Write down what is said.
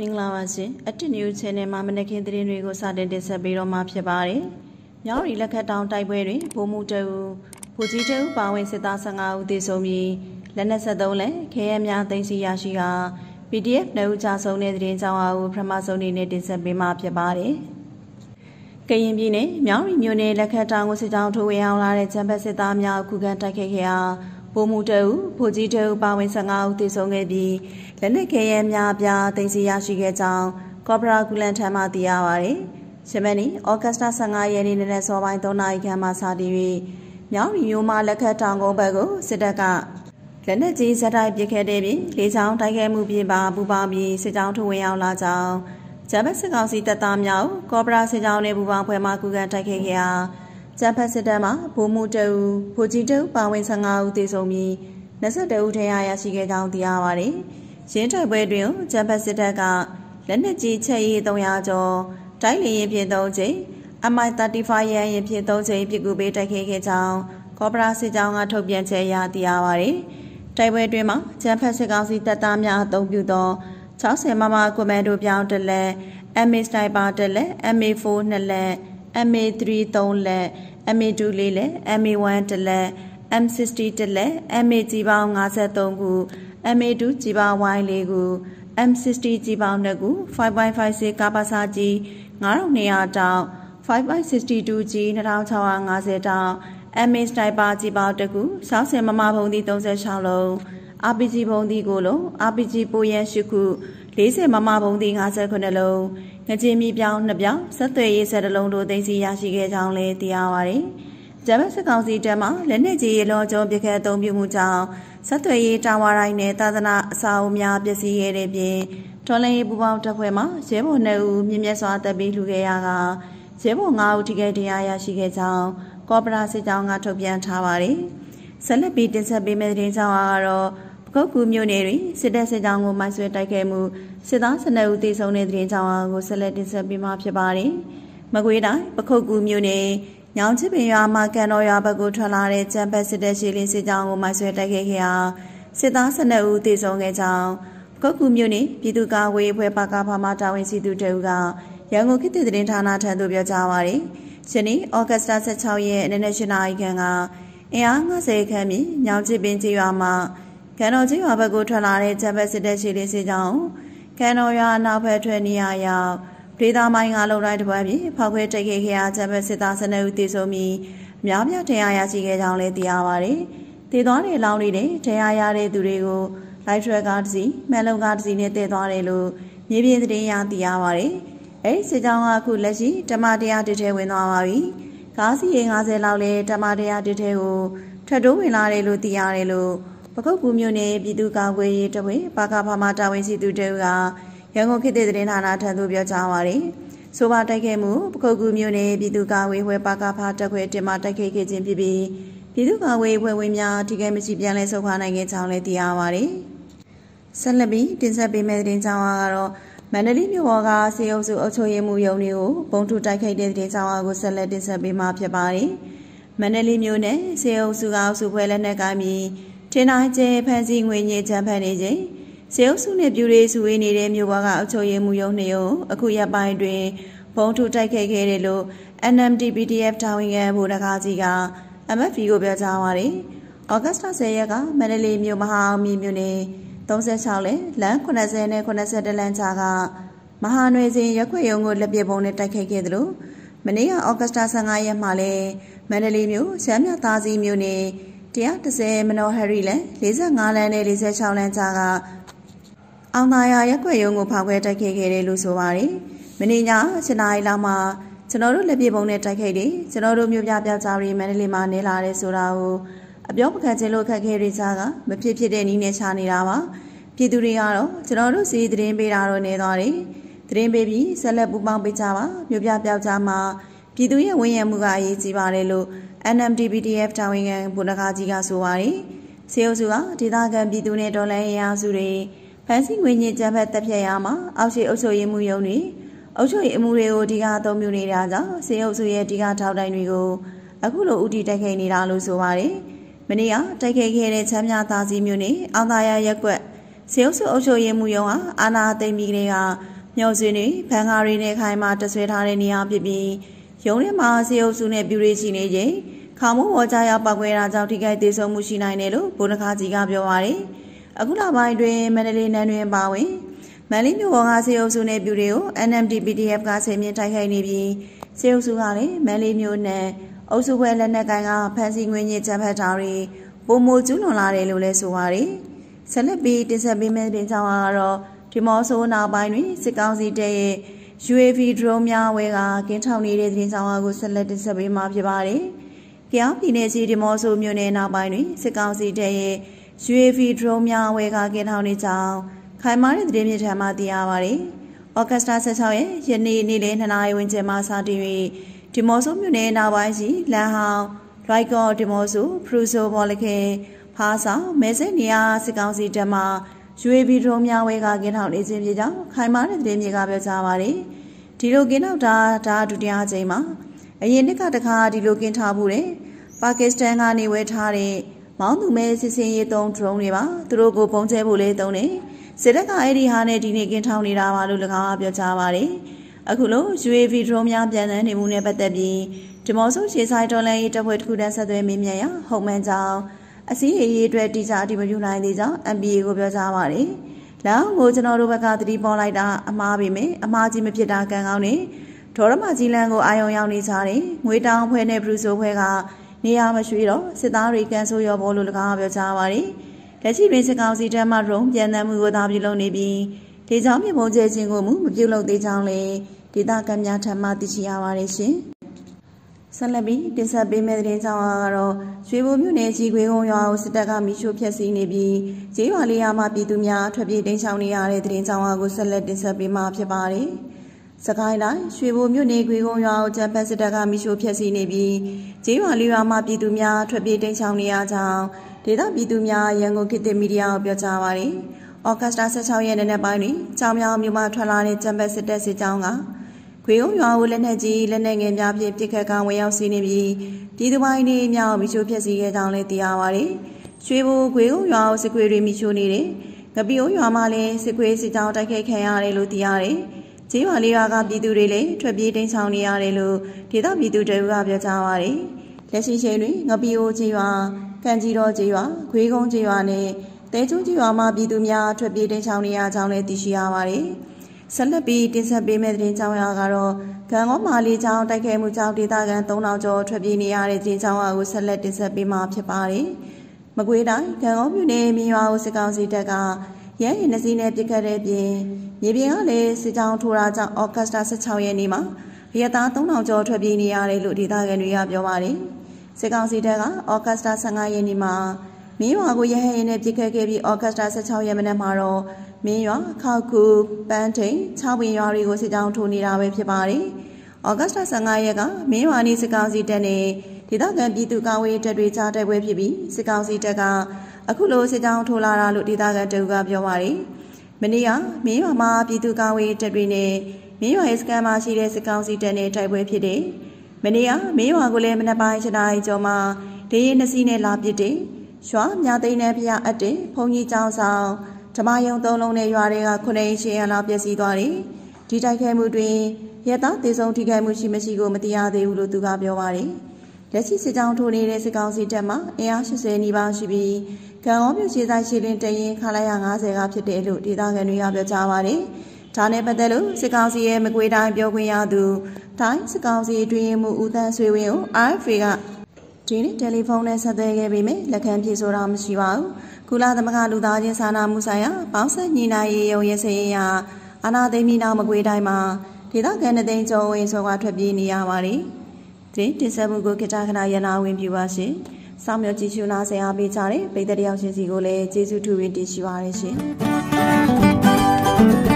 မင်္ဂလာပါရှင်အတစ်နျူ channel မှာမနက်ခင်းသတင်းတွေကိုစတင်တင်ဆက်ပေးတော့မှာဖြစ်ပါတယ်။မြောက်ရီလက်ခတ်တောင်တိုက်ပွဲတွင်ဗိုလ်မှူးတဦးဗိုလ်ကြီးတဦးပါဝင်စစ်သား15ဦးသေဆုံးပြီးလက်နက်73လက်ခဲယမ်းများသိမ်းဆည်းရရှိက PDF နှုတ်ကြဆုံးတဲ့သတင်းကြောင်းအားကိုပထမဆုံးအနေနဲ့တင်ဆက်ပေးမှာဖြစ်ပါတယ်။ကရင်ပြည်နယ်မြောက်ရီမြို့နယ်လက်ခတ်တောင်ကိုစစ်ကြောင်းထိုးဝင်အောင်လာတဲ့ဂျမ်ဘတ်စစ်သားများအခုခံတိုက်ခိုက်ခဲ့ရာဗိုလ်မှူးတအုပ်ဗိုလ်ကြီးတအုပ်ပါဝင်15ဦးသေဆုံးခဲ့ပြီးလက်နက်ခဲယမ်းများအပြားသိမ်းဆည်းရရှိခဲ့ကြောင်းကော်ပိုရာကူလန်ထံမှသိရပါတယ်။ဂျမနီဩဂတ်စတာ15ရက်နေ့နနက်စောပိုင်း3နာရီခန့်မှစတင်၍မြောက်ရီမျိုးမလက်ခတ်တောင်ကုန်းဘက်ကိုစစ်တပ်ကလက်နက်ကြီးဇက်တိုက်ပစ်ခဲ့တဲ့ပြင်လေကြောင်းတိုက်ခိုက်မှုပြင်ပါပူပေါင်းပြီးစစ်ကြောင်းထိုးဝင်ရောက်လာကြောင်းဂျမတ်စစ်ကောင်စီတပ်သားများကော်ပိုရာစစ်ကြောင်းနဲ့ပူးပေါင်းဖွဲ့မှကူကန်တိုက်ခိုက်ခဲ့ရာကျန်းဖက်စစ်တမ်းမှာဗိုလ်မှူးတအူဗိုလ်ကြီးတအူပါဝင်15ဦးသေဆုံးပြီး22ဦးထဏ်ရာရရှိခဲ့ကြောင်းသိရပါတယ်။ရင်းထွက်ပွဲတွင်ကျန်းဖက်စစ်တပ်ကလက်နက်ကြီးချက်ရည်300ကျော်တိုက်လေရင်ဖြင့်3ချိန် MI-35 ရန်ရင်ဖြင့်3ချိန်ပစ်ကူပေးတိုက်ခိုက်ခဲ့ကြောင်းကော့ပရာစစ်ကြောင်းကထုတ်ပြန်ချက်အရသိရပါတယ်။တိုက်ပွဲတွင်မှာကျန်းဖက်စစ်ကောင်စီတပ်သားများအုံပြုသော60မမကွန်မန်ဒိုပြောင်းတစ်လက် MA Sniper တစ်လက် MA4 နှစ်လက် MA3 3လက် MA2 4လက် MA1 1လက် M60 1လက် MA ကြည်ပေါင်း53ခု MA2 ကြည်ပေါင်း4ခု M60 ကြည်ပေါင်း2ခု5.56ကာပါစာကြီး9200တောင်5562 G 2650တောင် MA Sniper ကြည်ပေါင်း1ခုစောင်းစင်မမဘုံဒီ36လုံး RPG ဘုံဒီကိုလုံး RPG ပိုရန်8ခု40မမဘုံသီ59လုံးငကြင်မီပြောင်း2ပြောင်းဆက်သွယ်ရေးဆက်တလုံးတို့သိသိရရှိခဲ့ကြောင်းလည်းသိရပါတယ်။ဂျပန်စစ်ကောင်စီတပ်မှလက်နက်ကြီးရလောကျုံပြခတ်အုံပြုမှုကြောင့်ဆက်သွယ်ရေးတာဝါတိုင်းနဲ့သာသနာအဆောက်အဦများပျက်စီးခဲ့တဲ့ပြင်တော်လှန်ရေးပူပေါင်းတပ်ဖွဲ့မှရဲဘော်2ဦးမြင့်မြတ်စွာတပ်ပြီးလှူခဲ့ရာကရဲဘော်9ဦးထိခိုက်ဒဏ်ရာရရှိခဲ့ကြောင်းကော်ပိုရာစစ်ကြောင်းကထုတ်ပြန်ထားပါတယ်။ဆက်လက်ပြီးတင်ဆက်ပေးမယ့်သတင်းကြောင်းကတော့ပုဂ္ဂိုလ်မျိုးနယ်တွင်စစ်တပ်စစ်ကြောင်းကိုမိုင်းဆွဲတိုက်ခဲ့မှုစစ်သား12ဦးသေဆုံးတဲ့တဲ့ကြောင့်အားကိုဆက်လက်တင်ဆက်ပေးမှာဖြစ်ပါတယ်။မကွေးတိုင်းပခုတ်ကူမြို့နယ်ညောင်ချစ်ပင်ရွာမှာကန်တော်ရွာဘက်ကိုထွက်လာတဲ့ကြံပက်စစ်တပ်ရှိလင်းစစ်ကြောင်းကိုမိုက်ဆွဲတိုက်ခဲ့ခဲ့ရာစစ်သား12ဦးသေဆုံးခဲ့ကြောင်းပခုတ်ကူမြို့နယ်ပြည်သူ့ကာကွယ်ရေးအဖွဲ့ပါကာဖာမှတာဝန်ရှိသူတဦးကရန်ကုန်ခေတ်သစ်တင်ဌာနထံသို့ပြောကြားပါရယ်။ယနေ့ဩဂတ်စ်လ16ရက်နေ့နေ့၈နာရီခန့်ကအင်အား90ခန့်မြင့်ညောင်ချစ်ပင်ကျေးရွာမှာကန်တော်ကျေးရွာဘက်ကိုထွက်လာတဲ့ကြံပက်စစ်တပ်ရှိလင်းစစ်ကြောင်းကိုကန်တော်ရွာနောက်ဘက်ထွက်နေရရောက်ဒေသမိုင်းကလုံတိုင်းတစ်ပွဲပြီးဖောက်ခွဲတိုက်ခိုက်ခဲ့ရာဂျပန်စစ်သား12ဦးသေဆုံးပြီးအများပြားဒဏ်ရာရရှိခဲ့ကြောင်းလည်းသိရပါတယ်။သေသွားတဲ့လောင်းတွေနဲ့ဒဏ်ရာရတဲ့သူတွေကို live track ကားတစ်စီးမှန်လုံကားတစ်စီးနဲ့တည်သွားတယ်လို့မြေပြင်သတင်းရသိရပါတယ်။အဲဒီစစ်ကြောင်းကအခုလက်ရှိတမတရားတစ်ထဲဝင်သွားပါပြီ။ကားစီးရင်50လောက်လဲတမတရားတစ်ထဲကိုထွက်တိုးဝင်လာတယ်လို့သိရတယ်လို့ပခုတ်ကူမြို့နယ်ပြည်သူ့ကာကွယ်ရေးတပ်ဖွဲ့ပါကဘာမာတာဝန်ရှိသူတို့ကရန်ကုန်ခေတ်သစ်သတင်းဌာနထံသို့ပြောကြားပါရယ်ဆိုပါတိုက်ခဲ့မှုပခုတ်ကူမြို့နယ်ပြည်သူ့ကာကွယ်ဖွဲ့ပါကဖာတပ်ဖွဲ့တင်မတိုက်ခဲ့ခြင်းဖြစ်ပြီးပြည်သူ့ကာကွယ်ဖွဲ့ဝင်များထိခိုက်မရှိပြန်လည်ဆုတ်ခွာနိုင်ခဲ့ကြောင်းလည်းသိရပါရယ်ဆက်လက်ပြီးတင်ဆက်ပေးမယ့်သတင်းကြောင်းကတော့မန္တလေးမြို့ပေါ်ကစေအုပ်စုအုပ်ချုပ်ရေးမှုယုံတွေကိုပုံထူတိုက်ခိုက်တဲ့သတင်းကြောင်းအားကိုဆက်လက်တင်ဆက်ပေးမှာဖြစ်ပါတယ်။မန္တလေးမြို့နယ်စေအုပ်စုကအုပ်စုဖွဲ့လက်နက်ကိုင်းပြီးတင်နိုင်ကျဲဖန်စီငွေညင်ချမ်းဖန်နေခြင်းစေအုပ်စုနဲ့ပြူရေးစုဝေးနေတဲ့မြို့ဘွားကအုပ်ချုပ်ရေးမှုရုံးနှစ်ရုံးအခုရပိုင်းတွင်ဘုံထူတိုက်ခိုက်ခဲ့တယ်လို့ NMD PDF တာဝန်ခံဗိုလ်တကားကြီးက MFV ကိုပြောကြားပါတယ်။ဩဂတ်စ်လ10ရက်ကမန္တလေးမြို့မဟာအောင်မြေမြို့နယ်36လဲလမ်း80နဲ့81လမ်းကြားကမဟာနွေစဉ်ရက်ခွေရုံကိုလက်ပစ်ပုံနဲ့တိုက်ခိုက်ခဲ့တယ်လို့မနေ့ကဩဂတ်စ်လ15ရက်မှာလဲမန္တလေးမြို့ရှမ်းမြသားစီမြို့နယ်130မနော်ဟယ်ရီလန်45လမ်းနဲ့46လမ်းကြားကအောင်သာယာရက်ွက်ရုံကိုဖောက်ခွဲတိုက်ခိုက်ခဲ့တယ်လို့ဆိုပါတယ်။မနေ့ည7နာရီလောက်မှာကျွန်တော်တို့လက်ပြပုံနဲ့တိုက်ခိုက်တယ်ကျွန်တော်တို့မြို့ပြပြောက်ကြားတွေမန္တလေးမှာနေလာတယ်ဆိုတာကိုအပြောမခံချင်လို့ခက်ခဲတွေကြားကမဖြစ်ဖြစ်တဲ့နည်းနဲ့ရှာနေတာပါ။ပြည်သူတွေကတော့ကျွန်တော်တို့စီသတင်းပေးတာတော့နေသွားတယ်။သတင်းပေးပြီးဆက်လက်ပူးပေါင်းပေးကြပါမြို့ပြပြောက်ကြားမှာပြည်သူရဲ့ဝန်ရံမှုကအရေးကြီးပါတယ်လို့ NMDBDF တာဝန်ခံဗိုလ်နဂါကြီးကဆိုပါတယ်။စေအုပ်စုကဒေသခံပြည်သူနဲ့တော်လှန်ရေးအားစုတွေဖန်ဆီးငွေညစ်ကြမ်းဖက်တပ်ဖြတ်ရမှာအောက်ရှိအုပ်ချုပ်ရေးမှုယုံတွေအုပ်ချုပ်ရေးအမှုတွေကိုအဓိကအသုံးပြုနေတာကြောင့်စေအုပ်စုရဲ့အဓိကထောက်တိုင်တွေကိုအခုလိုဥတီတိုက်ခိုက်နေတာလို့ဆိုပါတယ်။မနေ့ကတိုက်ခိုက်ခဲ့တဲ့ချမ်းမြသာစီမျိုးနဲ့အောင်သာရရက်ကွက်စေအုပ်စုအုပ်ချုပ်ရေးမှုယုံဟာအာနာသိမ့်ပြီးကလေးကမျောစင်းတွေဖန်ဃာတွေနဲ့ခိုင်မာတဆွဲထားတဲ့နေရာဖြစ်ပြီးရုံးထဲမှာစေအုပ်စုနဲ့ပြူရီရှိနေချိန်ခါမိုးပေါ်ကြရပောက်ခွဲတာကြောင့်ထိခိုက်သေးဆုံးမှုရှိနိုင်တယ်လို့ဘုန်းတကားကြီးကပြောပါတယ်။အခုနောက်ပိုင်းတွင်မန္တလေးနန်းတွင်ပါဝင်မန္တလေးမြို့ပေါ်ကစေအုပ်စုနဲ့ပြူရီကို NMD PDF ကဆင်မြင့်တိုက်ခိုက်နေပြီးစေအုပ်စုကလည်းမန္တလေးမြို့နယ်အုပ်စုဘွဲလက်နက်ကိုင်ကဖမ်းဆီးငွေညစ်ချမ်းဖတ်တာတွေပုံမကျူးလွန်လာတယ်လို့လည်းဆိုပါတယ်။ဆက်လက်ပြီးတင်ဆက်ပေးမယ့်တင်ကြောင်းကတော့ဒီမော်ဆိုနောက်ပိုင်းတွင်စစ်ကောင်းစီတဲ့ရဲ့ UAV drone များဝဲကကင်းထောင်နေတဲ့သတင်းဆောင်အားကိုဆက်လက်တင်ဆက်ပေးမှာဖြစ်ပါတယ်။ကြားပြည်နယ်စီဒီမော့ဆိုမြို့နယ်နောက်ပိုင်းတွင်စစ်ကောင်စီတပ်ရဲ့ UAV drone များဝဲကကင်းထောင်နေကြောင်းခိုင်မာတဲ့သတင်းမြစ်ထံမှသိရပါတယ်။ဩဂတ်စတာ16ရက်ယနေ့နေ့လယ်2နာရီဝန်းကျင်မှာစတင်၍ဒီမော့ဆိုမြို့နယ်နောက်ပိုင်းရှိလမ်းဟောင်းလိုက်ကောဒီမော့ဆိုဖရူဆိုဘော်လခဲဖားဆောင်မဲဆဲနေရာစစ်ကောင်စီတပ်မှ UAV ဒရုန်းများဝဲကကင်းထောင်နေခြင်းဖြစ်ကြောင်းခိုင်မာတဲ့သတင်းမြေကပြောကြားပါတယ်။ဒီလိုကင်းထောင်တာဒါဒုတိယအကြိမ်မှာအရင်နှစ်ကတခါဒီလိုကင်းထားမှုတယ်။ပါကစ္စတန်ကနေဝဲထားတဲ့မောင်းသူမဲစစ်စင်ရေးသုံးဒရုန်းတွေပါသူတို့ကိုပုံကျဲဖို့လဲသုံးတယ်။စစ်တပ်ကအဲ့ဒီဟာနဲ့ဒီနေ့ကင်းထောင်နေတာပါလို့၎င်းကပြောကြားပါတယ်။အခုလို UAV ဒရုန်းများပြန်လည်နေမှုနဲ့ပတ်သက်ပြီးဒီမော့ဆိုရှေဆိုင်တော်လန်ရေးတပ်ဖွဲ့တစ်ခုတန်းဆက်သွယ်မေးမြန်းရာဟုတ်မှန်ကြောင်းအစည်းအရေးအတွက်တိကျအတည်မပြုနိုင်သေးကြောင်း MBA ကိုပြောကြားပါတယ်။လောင်းကိုကျွန်တော်တို့ဘက်ကသတိပေါ်လိုက်တာအမှားပေမဲ့အမှားကြီးမဖြစ်တာကံကောင်းတယ်။ဒေါ်ရမကြီးလန်းကိုအာယုံရောက်နေကြတယ်။ငွေတောင်းဖွဲနဲ့ဘရူဆိုဖွဲကနေရာမရွှေတော့စစ်သားတွေကန်ဆိုးရောပေါ်လို့၎င်းပြောကြားပါတယ်။လက်ရှိတွင်စစ်ကောင်စီတပ်မှရုံးပြန်တမ်းမှုကိုသာပြုလုပ်နေပြီးဒေသမြေပုံကျဲခြင်းကိုမူမပြုလုပ်သေးကြောင်းလည်းဒေသကများထံမှသိရှိရပါတယ်ရှင်။ဆက်လက်ပြီးတင်ဆက်ပေးမယ့်သတင်းကြောင်းကတော့ရွှေဘိုမြို့နယ်ကြီးခွေကုန်းရွာကိုစစ်တပ်ကမိရှုဖျက်ဆီးနေပြီးကျေးရွာလေးရာမှပြည်သူများထွက်ပြေးတိမ်းရှောင်နေရတဲ့သတင်းကြောင်းကိုဆက်လက်တင်ဆက်ပေးမှာဖြစ်ပါတယ်။စကိုင်းတိုင်းရွှေဘိုမြို့နယ်ခွေကုန်းရွာကိုတပ်ဖက်စစ်တပ်ကမိရှုဖျက်ဆီးနေပြီးကျေးရွာလေးရာမှပြည်သူများထွက်ပြေးတိမ်းရှောင်နေရကြောင်းဒေသပြည်သူများရန်ကုန်ခေတ္တမီဒီယာကိုပြောကြားပါရယ်။ဩဂတ်စတာ16ရက်နေ့နက်ပိုင်းတွင်ကြောင်မြောင်မြို့မှထွက်လာတဲ့တပ်ဖက်စစ်တပ်စစ်ကြောင်းကခွေုံရွာကိုလက်နက်ကြီးလက်နက်ငယ်များဖြင့်ပစ်ခတ်ကဝင်ရောက်စီးနေပြီးပြည်သူပိုင်းတွေမြောက်မိချိုဖျက်ဆီးခဲ့ကြောင်းလည်းသိရပါတယ်။ရွှေဘိုခွေုံရွာကိုစစ်ခွေတွေမိချိုနေတယ်။ငပိုံရွာမှာလည်းစစ်ခွေစစ်ကြောင်းတိုက်ခိုက်ခံရတယ်လို့သိရတယ်။ကျေးရွာလေးရွာကပြည်သူတွေလည်းထွက်ပြေးတိမ်းရှောင်နေရတယ်လို့ဒေသပြည်သူတွေကပြောကြားပါတယ်။လက်ရှိချိန်တွင်ငပိုံကျေးရွာ၊ကံကြီးတော်ကျေးရွာ၊ခွေးကုန်းကျေးရွာနဲ့တဲကျုံကျေးရွာမှာပြည်သူများထွက်ပြေးတိမ်းရှောင်နေရကြောင်းလည်းသိရှိရပါတယ်။ဆက်လက်ပြီးတင်ဆက်ပေးမယ့်သတင်းကြောင်းရာကတော့ကံကောမာလီချောင်းတိုက်ခဲမှုကြောင့်ဒေသခံ3000ကျော်ထွက်ပြေးနေရတဲ့သတင်းကြောင်းအားကိုဆက်လက်တင်ဆက်ပေးမှာဖြစ်ပါတယ်။မကွေးတိုင်းကံကောမြို့နယ်မြရွာကိုစစ်ကောင်စီတပ်ကရဲရင်နှစီးနဲ့ပြစ်ခတ်တဲ့အပြင်မြေပြင်ကလည်းစစ်ကြောင်းထိုးတာကြောင့်ဩဂတ်စတာ16ရက်နေ့မှာရတား3000ကျော်ထွက်ပြေးနေရတယ်လို့ဒေသခံတွေကပြောပါတယ်။စစ်ကောင်စီတပ်ကဩဂတ်စတာ15ရက်နေ့မှာမင်းရွာကိုရဟရင်နဲ့ပြစ်ခတ်ခဲ့ပြီးဩဂတ်စတာ16ရက်မနက်မှာတော့မင်းရွာခေါကူပန်းထိန်ချောင်းပင်ရွာတွေကိုစစ်ကြောင်းထိုးနေတာပဲဖြစ်ပါတယ်။ဩဂတ်စ်လ15ရက်ကမင်းရွာနေစစ်ကောင်စီတပ်နဲ့ဒေသခံပြည်သူကာဝေးတပ်တွေကြားတိုက်ပွဲဖြစ်ပြီးစစ်ကောင်စီတပ်ကအခုလိုစစ်ကြောင်းထိုးလာတာလို့ဒေသခံတအူကပြောပါတယ်။မနေ့ကမင်းရွာမှာပြည်သူကာဝေးတပ်တွေနဲ့မင်းရွာရဲ့စကန်မှာရှိတဲ့စစ်ကောင်စီတပ်နဲ့တိုက်ပွဲဖြစ်တယ်။မနေ့ကမင်းရွာကိုလည်းမနက်ပိုင်း7နာရီကျော်မှာဒေရင်နစီနဲ့လာပစ်တယ်။ရွာမြသိန်းနဲ့ဖျားအပ်တယ်။ဘုံကြီးကျောင်းဆောင်ဓမ္မယုံသုံးလုံးနဲ့ရွာတွေကခုနှစ်ရှင်းရလောက်ပျက်စီးသွားတယ်။ဒီတိုက်ခိုက်မှုတွင်ရဲသားဒေဆုံးထိခိုက်မှုရှိမရှိကိုမသိရသေးဘူးလို့သူကပြောပါတယ်။လက်ရှိစစ်ကြောင်းထိုးနေတဲ့စစ်ကောင်စီတပ်မှအင်အား80နီးပါးရှိပြီးကံရောမြို့ခြေဆိုင်ရှိလင်းတရင်ခလာရ90ကဖြစ်တယ်လို့ဒေသခံတွေကပြောကြားပါတယ်။ဒါနဲ့ပတ်သက်လို့စစ်ကောင်စီရဲ့မကွေးတိုင်းပြောခွင့်ရသူတိုင်းစစ်ကောင်စီတွင်မှုဦးသန်းဆွေဝင်းကို RFA ကဒီနေ့တယ်လီဖုန်းနဲ့ဆက်သွယ်ခဲ့ပေမဲ့လက်ခံဖြေဆိုတာမရှိပါဘူး။ကုလသမဂ္ဂလူသားချင်းစာနာမှုဆိုင်ရာ ပေါင်းဆက်ညီနိုင်ရေးရုံးရဲ့စည်ရင်ရာအာနာသိမ့်ပြီးနောက်မကွေးတိုင်းမှာဒေသခံတဲ့ကျော်ဝင်စွာကထွက်ပြေးနေရပါတယ်။ဒီတင်ဆက်မှုကိုကကြခဏရနာဝင်ပြပါရှင်။စောင့်မျှော်ကြည့်ရှုနာဆင်အားပေးကြတဲ့ပိတ်သက်တယောက်ချင်းစီကိုလည်းကျေးဇူးထူးဝင်တင်ရှိပါရရှင်။